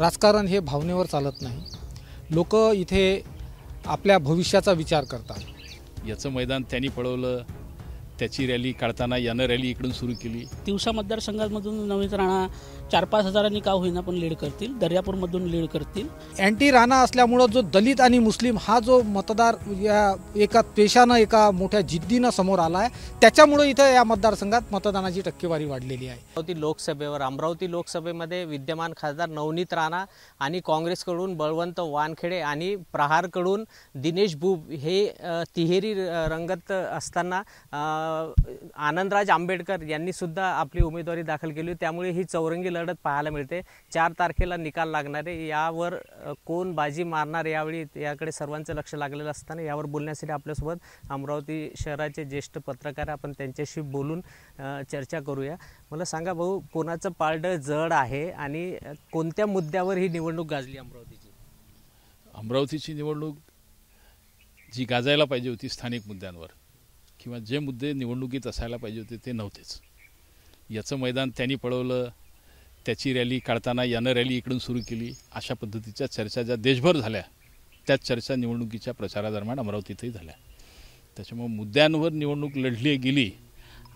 राजकारण हे भावनेवर चालत नाही लोक इथे आपल्या भविष्याचा विचार करतात याचं मैदान त्यांनी पळवलं त्याची रॅली काढताना यानं रॅली इकडून सुरू केली दिवसा मतदारसंघामधून नवीन राणा चार पाच हजारांनी का होईना पण लीड करतील दर्यापूरमधून लीड करतील अँटी राणा असल्यामुळं जो दलित आणि मुस्लिम हा जो मतदार या एका पेशानं एका मोठ्या जिद्दीनं समोर आला आहे त्याच्यामुळं इथं या मतदारसंघात मतदानाची टक्केवारी वाढलेली आहे अमरावती लोकसभेवर अमरावती लोकसभेमध्ये विद्यमान खासदार नवनीत राणा आणि काँग्रेसकडून बळवंत वानखेडे आणि प्रहारकडून दिनेश बुब हे तिहेरी रंगत असताना आनंदराज आंबेडकर यांनी सुद्धा आपली उमेदवारी दाखल केली त्यामुळे ही चौरंगी लढत पाहायला मिळते चार तारखेला निकाल लागणार आहे यावर कोण बाजी मारणार यावेळी याकडे सर्वांचं लक्ष लागलेलं असताना यावर बोलण्यासाठी आपल्यासोबत अमरावती शहराचे ज्येष्ठ पत्रकार आपण त्यांच्याशी बोलून चर्चा करूया मला सांगा भाऊ कोणाचं पारडं जड आहे आणि कोणत्या मुद्द्यावर ही निवडणूक गाजली अमरावतीची अमरावतीची निवडणूक जी गाजायला पाहिजे होती स्थानिक मुद्द्यांवर किंवा जे मुद्दे निवडणुकीत असायला पाहिजे होते ते नव्हतेच याचं मैदान त्यांनी पळवलं त्याची रॅली काढताना यानं रॅली इकडून सुरू केली अशा पद्धतीच्या चर्चा ज्या देशभर झाल्या त्याच चर्चा निवडणुकीच्या प्रचारादरम्यान अमरावतीतही झाल्या त्याच्यामुळे मुद्द्यांवर निवडणूक लढली गेली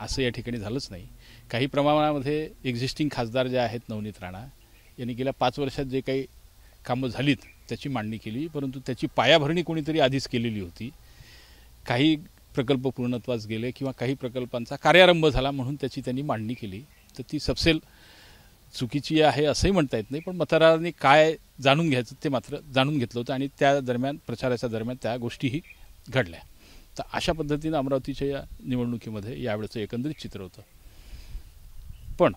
असं या ठिकाणी झालंच नाही काही प्रमाणामध्ये एक्झिस्टिंग खासदार जे आहेत नवनीत राणा यांनी गेल्या पाच वर्षात जे काही कामं झालीत त्याची मांडणी केली परंतु त्याची पायाभरणी कोणीतरी आधीच केलेली होती काही प्रकल्प पूर्णत्वास गेले किंवा काही प्रकल्पांचा कार्यारंभ झाला म्हणून त्याची त्यांनी मांडणी केली तर ती सबसेल चुकीची आहे असंही म्हणता येत नाही पण मतदारांनी काय जाणून घ्यायचं ते मात्र जाणून घेतलं होतं आणि त्या दरम्यान प्रचाराच्या दरम्यान त्या गोष्टीही घडल्या तर अशा पद्धतीनं अमरावतीच्या या निवडणुकीमध्ये यावेळेचं एकंदरीत चित्र होतं पण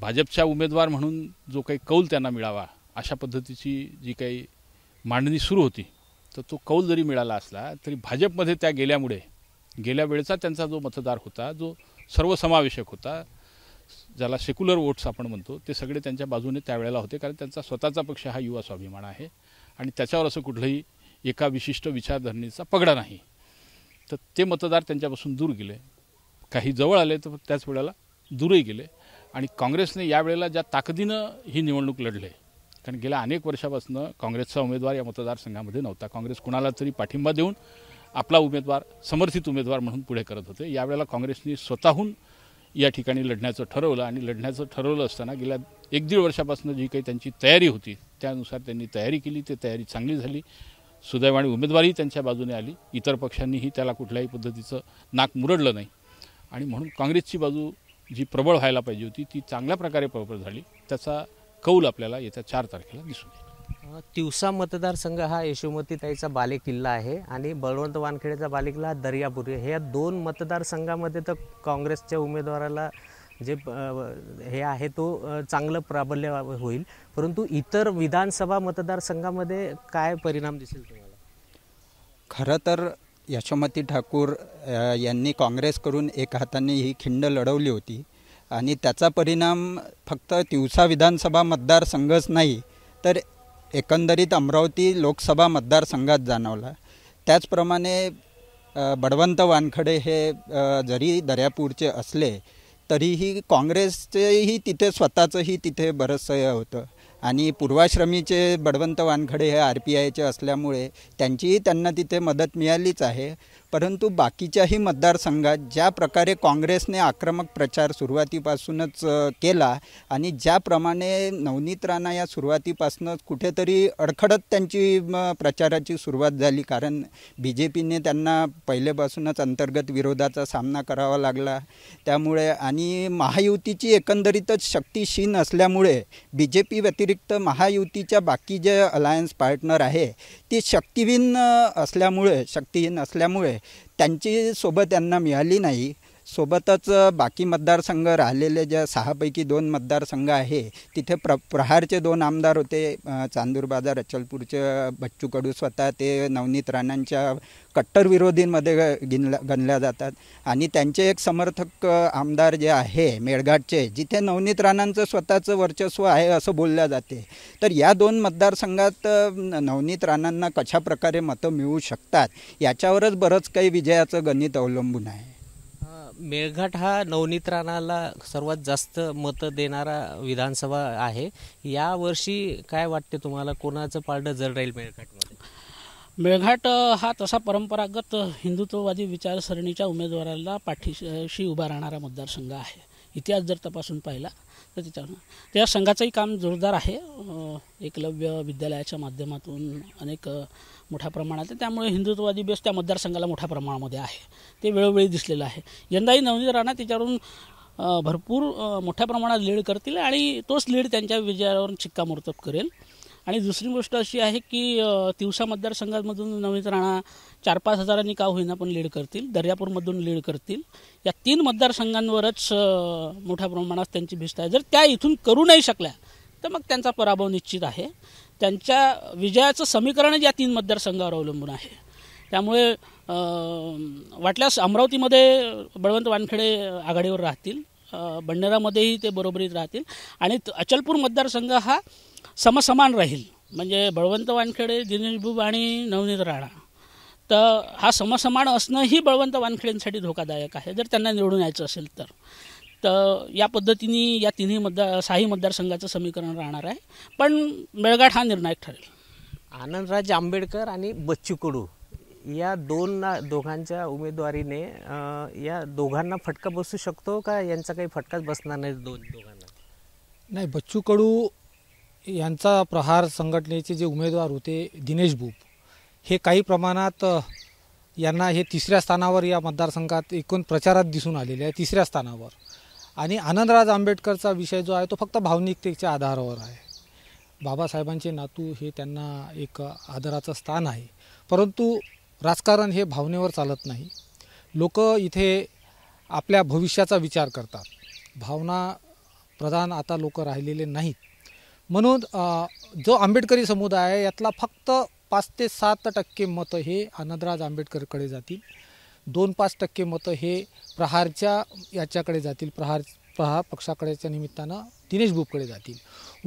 भाजपच्या उमेदवार म्हणून जो काही कौल त्यांना मिळावा अशा पद्धतीची जी काही मांडणी सुरू होती तर तो कौल जरी मिळाला असला तरी भाजपमध्ये त्या गेल्यामुळे गेल्या वेळेचा त्यांचा जो मतदार होता जो सर्वसमावेशक होता ज्याला सेक्युलर वोट्स आपण म्हणतो ते सगळे त्यांच्या बाजूने त्यावेळेला होते कारण त्यांचा स्वतःचा पक्ष हा युवा स्वाभिमान आहे आणि त्याच्यावर असं कुठलंही एका विशिष्ट विचारधरणीचा पगडा नाही तर ते मतदार त्यांच्यापासून दूर गेले काही जवळ आले तर त्याच वेळेला दूरही गेले आणि काँग्रेसने यावेळेला ज्या ताकदीनं ही निवडणूक लढले कारण गेल्या अनेक वर्षापासून काँग्रेसचा उमेदवार या मतदारसंघामध्ये नव्हता काँग्रेस कुणाला तरी पाठिंबा देऊन आपला उमेदवार समर्थित उमेदवार म्हणून पुढे करत होते यावेळेला काँग्रेसने स्वतःहून या ठिकाणी लढण्याचं ठरवलं आणि लढण्याचं ठरवलं असताना गेल्या एक दीड वर्षापासून जी काही त्यांची तयारी होती त्यानुसार त्यांनी तयारी केली ते तयारी चांगली झाली सुदैवाने उमेदवारही त्यांच्या बाजूने आली इतर पक्षांनीही त्याला कुठल्याही पद्धतीचं नाक मुरडलं नाही आणि म्हणून काँग्रेसची बाजू जी प्रबळ व्हायला पाहिजे होती ती चांगल्या प्रकारे प्रबळ झाली त्याचा कौल आपल्याला येत्या चार तारखेला दिसून येईल तिवसा मतदारसंघ हा यशोमतीताईचा बालेकिल्ला आहे आणि बळवंत वानखेडेचा बालेकिल्ला हा दर्यापुरी ह्या दोन मतदारसंघामध्ये तर काँग्रेसच्या उमेदवाराला जे हे आहे तो चांगलं प्राबल्य होईल परंतु इतर विधानसभा मतदारसंघामध्ये काय परिणाम दिसेल तुम्हाला खरं तर यशोमती ठाकूर यांनी काँग्रेसकडून एक हाताने ही खिंड लढवली होती आणि त्याचा परिणाम फक्त तिवसा विधानसभा मतदारसंघच नाही तर एकंदरीत अमरावती लोकसभा मतदारसंघात जाणवला त्याचप्रमाणे बडवंत वानखडे हे जरी दर्यापूरचे असले तरीही काँग्रेसचेही तिथे स्वतःचंही तिथे बरंच हे होतं आणि पूर्वाश्रमीचे बडवंत वानखडे हे आर पी आयचे असल्यामुळे त्यांचीही त्यांना तिथे मदत मिळालीच आहे परंतु बाकीच्याही मतदारसंघात ज्या प्रकारे काँग्रेसने आक्रमक प्रचार सुरुवातीपासूनच केला आणि ज्याप्रमाणे नवनीत राणा या सुरुवातीपासूनच कुठेतरी अडखडत त्यांची प्रचाराची सुरुवात झाली कारण बी जे पीने त्यांना पहिल्यापासूनच अंतर्गत विरोधाचा सामना करावा लागला त्यामुळे आणि महायुतीची एकंदरीतच शक्तिशीन असल्यामुळे बी जे पी व्यतिरिक्त महायुतीच्या बाकी जे अलायन्स पार्टनर आहे ती शक्तिहीन असल्यामुळे शक्तिहीन असल्यामुळे त्यांची सोबत त्यांना मिळाली नाही सोबतच बाकी मतदारसंघ राहिलेले ज्या सहापैकी दोन मतदारसंघ आहे तिथे प्र प्रहारचे दोन आमदार होते चांदूर बाजार अचलपूरचे बच्चू कडू स्वतः ते नवनीत राणांच्या कट्टर विरोधींमध्ये गिनल्या गणल्या जातात आणि त्यांचे एक समर्थक आमदार जे आहे मेळघाटचे जिथे नवनीत राणांचं स्वतःचं वर्चस्व आहे असं बोलल्या जाते तर या दोन मतदारसंघात नवनीत राणांना कशा प्रकारे मतं मिळू शकतात याच्यावरच बरंच काही विजयाचं गणित अवलंबून आहे मेळघाट हा नवनीत राणाला सर्वात जास्त मतं देणारा विधानसभा आहे यावर्षी काय वाटते तुम्हाला कोणाचं पारडं जळ राहील मेळघाटमध्ये मेळघाट हा तसा परंपरागत हिंदुत्ववादी विचारसरणीच्या उमेदवाराला पाठीशी उभा राहणारा मतदारसंघ आहे इतिहास जर तपासून पाहिला तर त्याच्यावर त्या संघाचंही काम जोरदार आहे एकलव्य विद्यालयाच्या माध्यमातून अनेक मोठ्या प्रमाणात आहे त्यामुळे हिंदुत्ववादी बेस त्या मतदारसंघाला मोठ्या प्रमाणामध्ये आहे ते वेळोवेळी दिसलेलं आहे यंदाही नवनीत राणा त्याच्यावरून भरपूर मोठ्या प्रमाणात लीड करतील आणि तोच लीड त्यांच्या विजयावरून शिक्कामोर्तब करेल आणि दुसरी गोष्ट अशी आहे की तिवसा मतदारसंघामधून नवनीत राणा चार पाच हजारांनी का होईना पण लीड करतील दर्यापूरमधून लीड करतील या तीन मतदारसंघांवरच मोठ्या प्रमाणात त्यांची भिस्त आहे जर त्या इथून करू नाही शकल्या तर मग त्यांचा पराभव निश्चित आहे त्यांच्या विजयाचं समीकरण या तीन मतदारसंघावर अवलंबून आहे त्यामुळे वाटल्यास अमरावतीमध्ये बळवंत वानखेडे आघाडीवर राहतील बंडेरामध्येही ते बरोबरीत राहतील आणि अचलपूर मतदारसंघ हा समसमान राहील म्हणजे बळवंत वानखेडे दिनेश बुब आणि नवनीत राणा तर हा समसमान असणंही बळवंत वानखेडेंसाठी धोकादायक आहे जर त्यांना निवडून यायचं असेल तर तर या पद्धतीने या तिन्ही मतदार साही मतदारसंघाचं समीकरण राहणार आहे पण मेळघाट हा निर्णायक ठरेल आनंदराज आंबेडकर आणि बच्चू कडू या दोन दोघांच्या उमेदवारीने या दोघांना फटका बसू शकतो का यांचा काही फटकाच बसणार नाही दोन दोघांना नाही बच्चू कडू यांचा प्रहार संघटनेचे जे उमेदवार होते दिनेश भूप हे काही प्रमाणात यांना हे तिसऱ्या स्थानावर या मतदारसंघात एकूण प्रचारात दिसून आलेले आहे तिसऱ्या स्थानावर आणि आनंदराज आंबेडकरचा विषय जो आहे तो फक्त भावनिकतेच्या आधारावर आहे बाबासाहेबांचे नातू हे त्यांना एक आदराचं स्थान आहे परंतु राजकारण हे भावनेवर चालत नाही लोक इथे आपल्या भविष्याचा विचार करतात भावना प्रधान आता लोक राहिलेले नाहीत म्हणून जो आंबेडकरी समुदाय आहे यातला फक्त पाच ते सात टक्के मतं हे आनंदराज आंबेडकरकडे जातील दोन पाच टक्के मतं हे प्रहारच्या याच्याकडे जातील प्रहार प्रहार पक्षाकडेच्या निमित्तानं दिनेश भूपकडे जातील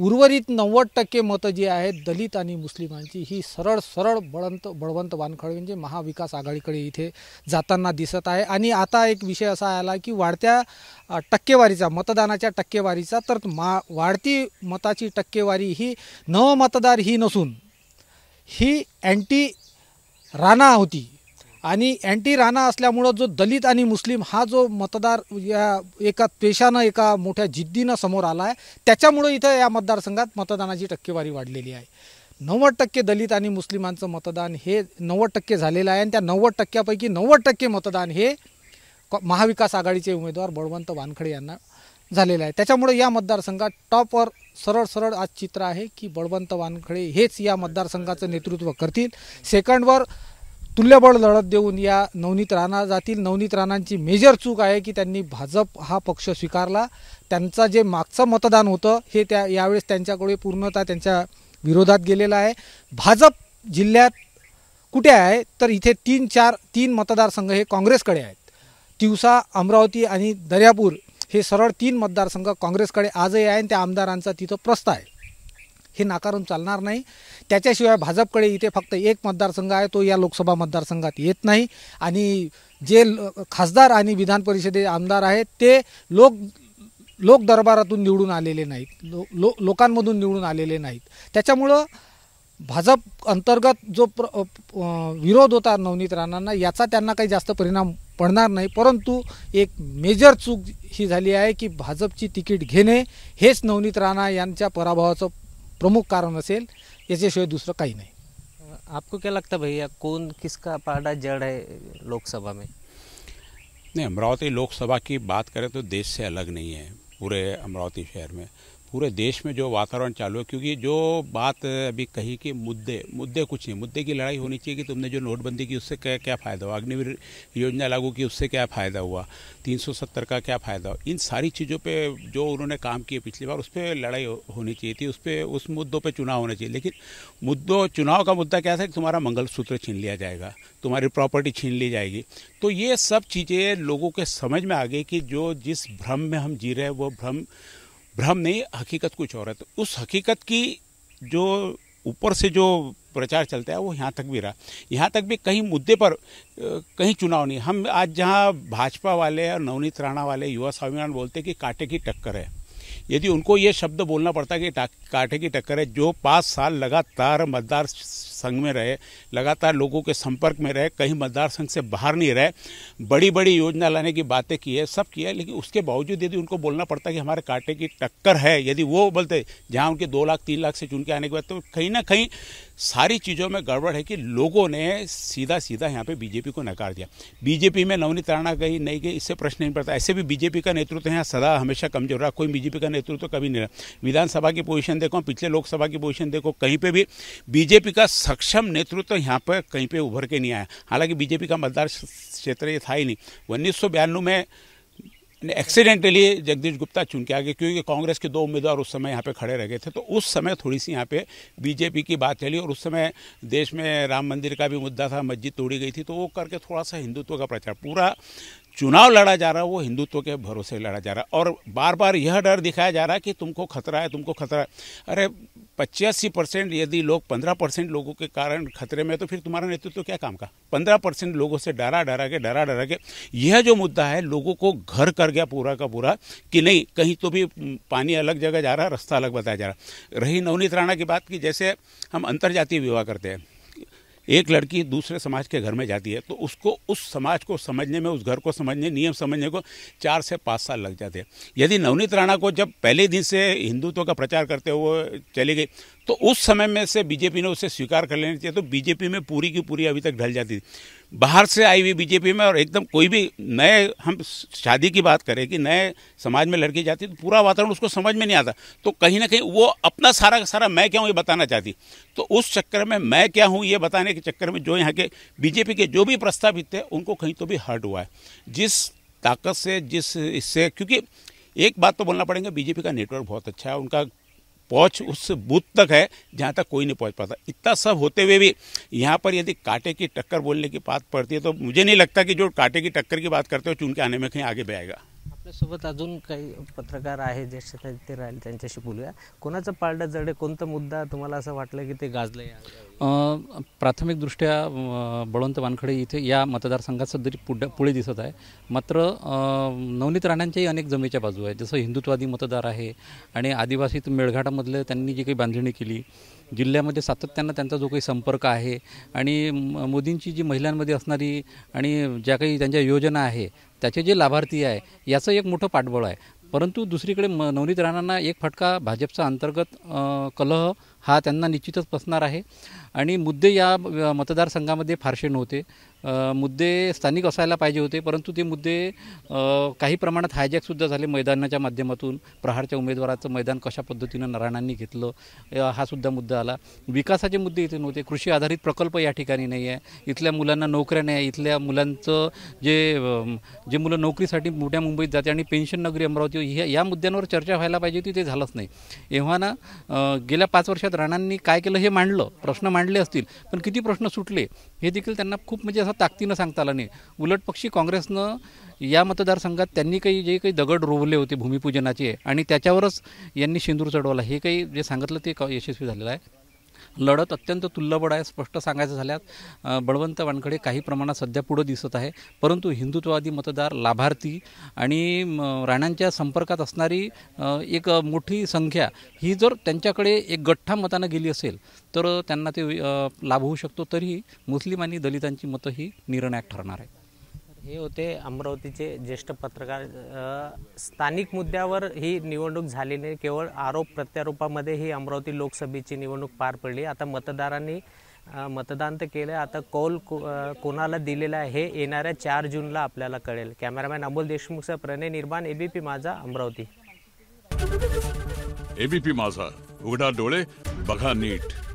उर्वरित नव्वद टक्के मतं जी आहेत दलित आणि मुस्लिमांची ही सरळ सरळ बळंत बळवंत वानखळे म्हणजे महाविकास आघाडीकडे इथे जाताना दिसत आहे आणि आता एक विषय असा आला की वाढत्या टक्केवारीचा मतदानाच्या टक्केवारीचा तर मा वाढती मताची टक्केवारी ही नवमतदार ही नसून ही अँटी राणा होती आणि अँटी राणा असल्यामुळं जो दलित आणि मुस्लिम हा जो मतदार या एका पेशानं एका मोठ्या जिद्दीनं समोर आला आहे त्याच्यामुळं इथं या मतदारसंघात मतदानाची टक्केवारी वाढलेली आहे नव्वद टक्के दलित आणि मुस्लिमांचं मतदान हे नव्वद टक्के झालेलं आहे आणि त्या नव्वद टक्क्यापैकी नव्वद टक्के मतदान हे महाविकास आघाडीचे उमेदवार बळवंत वानखडे यांना झालेलं आहे त्याच्यामुळे या मतदारसंघात टॉपवर सरळ सरळ आज चित्र आहे की बळवंत वानखडे हेच या मतदारसंघाचं नेतृत्व करतील सेकंडवर तुल्यबळ लढत देऊन या नवनीत राणा जातील नवनीत राणांची मेजर चूक आहे की त्यांनी भाजप हा पक्ष स्वीकारला त्यांचा जे मागचं मतदान होतं हे त्या यावेळेस त्यांच्याकडे पूर्णतः त्यांच्या विरोधात गेलेलं आहे भाजप जिल्ह्यात कुठे आहे तर इथे तीन चार तीन मतदारसंघ हे काँग्रेसकडे आहेत तिवसा अमरावती आणि दर्यापूर हे सरळ तीन मतदारसंघ काँग्रेसकडे आजही आहे आणि त्या आमदारांचा तिथं प्रस्ताव आहे हे नाकारून चालणार नाही त्याच्याशिवाय भाजपकडे इथे फक्त एक मतदारसंघ आहे तो या लोकसभा मतदारसंघात येत नाही आणि जे खासदार आणि विधान परिषदे आमदार आहेत ते लोक लोक दरबारातून निवडून आलेले नाहीत लो लो लोकांमधून निवडून आलेले नाहीत त्याच्यामुळं भाजप अंतर्गत जो प्र विरोध होता नवनीत राणांना याचा त्यांना काही जास्त परिणाम पडणार नाही परंतु एक मेजर चूक ही झाली आहे की भाजपची तिकीट घेणे हेच नवनीत राणा यांच्या पराभवाचं प्रमुख कारण असेल याच्याशिवाय दुसरं काही नाही आपको क्या लगता भैया कौन किसका पाड़ा जड़ है लोकसभा में नहीं अमरावती लोकसभा की बात करें तो देश से अलग नहीं है पूरे अमरावती शहर में पूरे देश में जो वातावरण चालू है क्योंकि जो बात अभी कही कि मुद्दे मुद्दे कुछ नहीं मुद्दे की लड़ाई होनी चाहिए कि तुमने जो नोटबंदी की उससे क्या क्या फ़ायदा हुआ अग्निवीर योजना लागू की उससे क्या फ़ायदा हुआ 370 का क्या फ़ायदा हुआ इन सारी चीज़ों पे जो उन्होंने काम किए पिछली बार उस पर लड़ाई होनी चाहिए थी उस पर उस मुद्दों पर चुनाव होना चाहिए लेकिन मुद्दों चुनाव का मुद्दा क्या था कि तुम्हारा मंगलसूत्र छीन लिया जाएगा तुम्हारी प्रॉपर्टी छीन ली जाएगी तो ये सब चीज़ें लोगों के समझ में आ गई कि जो जिस भ्रम में हम जी रहे हैं वो भ्रम भ्रम नहीं हकीकत कुछ और है तो उस हकीकत की जो ऊपर से जो प्रचार चलता है वो यहाँ तक भी रहा यहाँ तक भी कहीं मुद्दे पर कहीं चुनाव नहीं हम आज जहाँ भाजपा वाले और नवनीत राणा वाले युवा स्वाभिमान बोलते हैं कि कांटे की टक्कर है यदि उनको ये शब्द बोलना पड़ता कि कांटे की टक्कर है जो पाँच साल लगातार मतदार संघ में रहे लगातार लोगों के संपर्क में रहे कहीं मतदार संघ से बाहर नहीं रहे बड़ी बड़ी योजना लाने की बातें की है सब किया है लेकिन उसके बावजूद यदि उनको बोलना पड़ता है कि हमारे कांटे की टक्कर है यदि वो बोलते जहाँ उनके दो लाख तीन लाख से चुन के आने के बाद तो कहीं ना कहीं सारी चीज़ों में गड़बड़ है कि लोगों ने सीधा सीधा यहाँ पे बीजेपी को नकार दिया बीजेपी में नवनीत राणा गई नहीं गई इससे प्रश्न नहीं पड़ता ऐसे भी बीजेपी का नेतृत्व यहाँ सदा हमेशा कमजोर रहा कोई बीजेपी का नेतृत्व तो कभी नहीं रहा विधानसभा की पोजीशन देखो पिछले लोकसभा की पोजीशन देखो कहीं पे भी बीजेपी का सक्षम नेतृत्व तो यहाँ पर कहीं पे उभर के नहीं आया हालांकि बीजेपी का मतदार क्षेत्र ये था ही नहीं उन्नीस में एक्सीडेंटली जगदीश गुप्ता चुन के आ गए क्योंकि कांग्रेस के दो उम्मीदवार उस समय यहाँ पे खड़े रह गए थे तो उस समय थोड़ी सी यहाँ पे बीजेपी की बात चली और उस समय देश में राम मंदिर का भी मुद्दा था मस्जिद तोड़ी गई थी तो वो करके थोड़ा सा हिंदुत्व का प्रचार पूरा चुनाव लड़ा जा रहा है वो हिंदुत्व के भरोसे लड़ा जा रहा है और बार बार यह डर दिखाया जा रहा है कि तुमको खतरा है तुमको खतरा है अरे पचासी परसेंट यदि लोग पंद्रह परसेंट लोगों के कारण खतरे में तो फिर तुम्हारा नेतृत्व तो क्या काम का पंद्रह परसेंट लोगों से डरा डरा के डरा डरा के यह जो मुद्दा है लोगों को घर कर गया पूरा का पूरा कि नहीं कहीं तो भी पानी अलग जगह जा रहा है रास्ता अलग बताया जा रहा रही नवनीत राणा की बात की जैसे हम अंतर विवाह करते हैं एक लड़की दूसरे समाज के घर में जाती है तो उसको उस समाज को समझने में उस घर को समझने नियम समझने को चार से पाँच साल लग जाते हैं यदि नवनीत राणा को जब पहले दिन से हिंदुत्व का प्रचार करते हुए चली गई तो उस समय में से बीजेपी ने उसे स्वीकार कर लेना चाहिए तो बीजेपी में पूरी की पूरी अभी तक ढल जाती थी बाहर से आई हुई बीजेपी में और एकदम कोई भी नए हम शादी की बात करें कि नए समाज में लड़की जाती तो पूरा वातावरण उसको समझ में नहीं आता तो कहीं ना कहीं वो अपना सारा का सारा मैं क्या हूँ ये बताना चाहती तो उस चक्कर में मैं क्या हूँ ये बताने के चक्कर में जो यहाँ के बीजेपी के जो भी प्रस्तावित थे उनको कहीं तो भी हर्ट हुआ है जिस ताकत से जिस इससे क्योंकि एक बात तो बोलना पड़ेगा बीजेपी का नेटवर्क बहुत अच्छा है उनका पहुंच उस बूथ तक है जहां तक कोई नहीं पहुंच पाता इतना सब होते हुए भी यहां पर यदि कांटे की टक्कर बोलने की बात पड़ती है तो मुझे नहीं लगता कि जो कांटे की टक्कर की बात करते हो चुन के आने में कहीं आगे बैगा आपल्यासोबत अजून काही पत्रकार आहे ज्येष्ठ ते राहील त्यांच्याशी बोलूया कोणाचं पारडं जडे कोणता मुद्दा तुम्हाला असं वाटलं की ते गाजलं या प्राथमिकदृष्ट्या बळवंत वानखडे इथे या मतदारसंघात सध्या पुढ पुढे दिसत आहे मात्र नवनीत राणांच्याही अनेक जमेच्या बाजू आहेत जसं हिंदुत्ववादी मतदार आहे आणि आदिवासी मेळघाटामधले त्यांनी जी काही बांधणी केली जिल्ह्यामध्ये सातत्यानं त्यांचा जो काही संपर्क आहे आणि मोदींची जी महिलांमध्ये असणारी आणि ज्या काही त्यांच्या योजना आहे त्याचे जे लाभार्थी आहे याचं एक मोठं पाठबळ आहे परंतु दुसरीकडे म नवनीत राणांना एक फटका भाजपचा अंतर्गत कलह हा त्यांना निश्चितच बसणार आहे आणि मुद्दे या मतदारसंघामध्ये फारसे नव्हते मुद्दे स्थानिक असायला पाहिजे होते परंतु ते मुद्दे काही प्रमाणात हायजॅकसुद्धा झाले मैदानाच्या माध्यमातून प्रहारच्या उमेदवाराचं मैदान कशा पद्धतीनं नारायणांनी घेतलं हा सुद्धा मुद्दा आला विकासाचे मुद्दे इथे नव्हते कृषी आधारित प्रकल्प या ठिकाणी नाही आहे इथल्या मुलांना नोकऱ्या नाही इथल्या मुलांचं जे जे मुलं नोकरीसाठी मोठ्या मुंबईत जाते आणि पेन्शन नगरी अमरावती ह्या या मुद्द्यांवर चर्चा व्हायला पाहिजे होती ते झालंच नाही एव्हा ना गेल्या पाच वर्षात राणांनी काय केलं हे मांडलं प्रश्न मांडले असतील पण किती प्रश्न सुटले हे देखील त्यांना खूप म्हणजे असं ताकदीनं सांगता आलं नाही उलट पक्षी काँग्रेसनं या मतदारसंघात त्यांनी काही जे काही दगड रोवले होते भूमिपूजनाचे आणि त्याच्यावरच यांनी सिंदूर चढवला हे काही जे सांगितलं ते यशस्वी झालेलं आहे लढत अत्यंत तुल्यबळ आहे स्पष्ट सांगायचं झाल्यास बळवंत वानखडे काही प्रमाणात सध्या पुढं दिसत आहे परंतु हिंदुत्ववादी मतदार लाभार्थी आणि राणांच्या संपर्कात असणारी एक मोठी संख्या ही जर त्यांच्याकडे एक गठ्ठा मतानं गेली असेल तर त्यांना ते लाभ होऊ शकतो तरी मुस्लिम आणि दलितांची मतं ही निर्णायक ठरणार आहे हे होते अमरावतीचे ज्येष्ठ पत्रकार स्थानिक मुद्द्यावर ही निवडणूक झाली नाही केवळ आरोप प्रत्यारोपामध्ये ही अमरावती लोकसभेची निवडणूक पार पडली आता मतदारांनी मतदान तर केलं आता कौल कोणाला दिलेला आहे हे येणाऱ्या चार जूनला आपल्याला कळेल कॅमेरामॅन अमोल देशमुखचा प्रणय निर्माण एबीपी माझा अमरावती एबीपी माझा उघडा डोळे बघा नीट